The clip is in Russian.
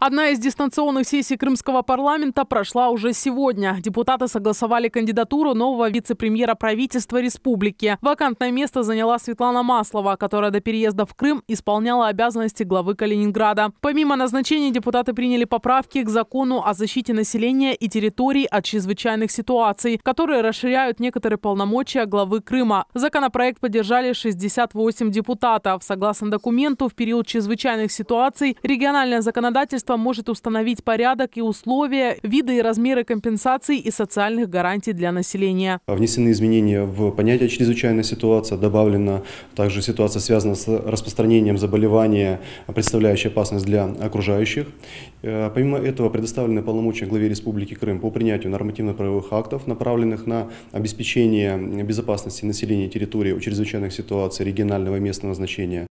Одна из дистанционных сессий Крымского парламента прошла уже сегодня. Депутаты согласовали кандидатуру нового вице-премьера правительства республики. Вакантное место заняла Светлана Маслова, которая до переезда в Крым исполняла обязанности главы Калининграда. Помимо назначения, депутаты приняли поправки к закону о защите населения и территорий от чрезвычайных ситуаций, которые расширяют некоторые полномочия главы Крыма. Законопроект поддержали 68 депутатов. Согласно документу, в период чрезвычайных ситуаций региональное законодательство правительство может установить порядок и условия, виды и размеры компенсаций и социальных гарантий для населения. А внесены изменения в понятие «чрезвычайная ситуация», добавлена также ситуация, связанная с распространением заболевания, представляющая опасность для окружающих. Э, помимо этого предоставлены полномочия главе Республики Крым по принятию нормативно-правовых актов, направленных на обеспечение безопасности населения территории у чрезвычайных ситуаций регионального и местного значения.